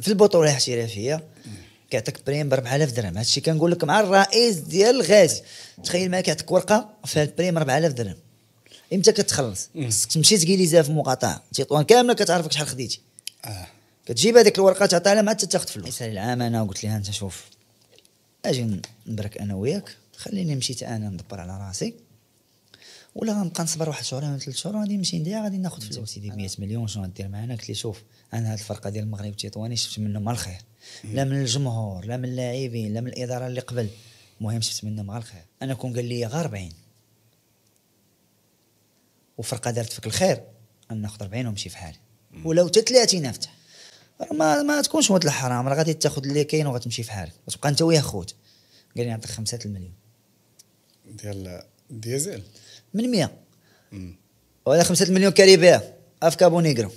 في البطوله الاحترافيه كيعطيك بريم ب 4000 درهم هادشي كنقول لك مع الرئيس ديال الغازي تخيل ما كيعطيك ورقه فيها البريم 4000 درهم امتى كتخلص خصك تمشي تقيليزها في مقاطعه تيطوان كامله كتعرفك شحال خديتي اه كتجيب هذيك الورقه تعطيها لها ما تاخذ فلوس مثلا العام انا قلت لها انت شوف اجي نبرك انا وياك خليني مشيت انا ندبر على راسي ولا غنبقى نصبر واحد شهرين ولا ثلاث شهور غادي نمشي نديها غادي ناخذ فلوس سيدي 100 مليون شنو غادير معانا قلت لي شوف انا هاد الفرقه ديال المغرب التطواني شفت منهم الخير إيه. لا من الجمهور لا من اللاعبين لا من الاداره اللي قبل المهم شفت منهم غير الخير انا كون قال لي غير 40 وفرقه دارت فيك الخير انا ناخذ 40 ونمشي في حالي ولو حتى 30 افتح ما ما تكونش ولد الحرام راه غادي تاخذ اللي كاين وغتمشي في حالك وتبقى انت وياه خوت قال لي نعطيك 5 المليون ديال ديزل من 100 ولا 5 مليون كاريبيان افكا بونيغرو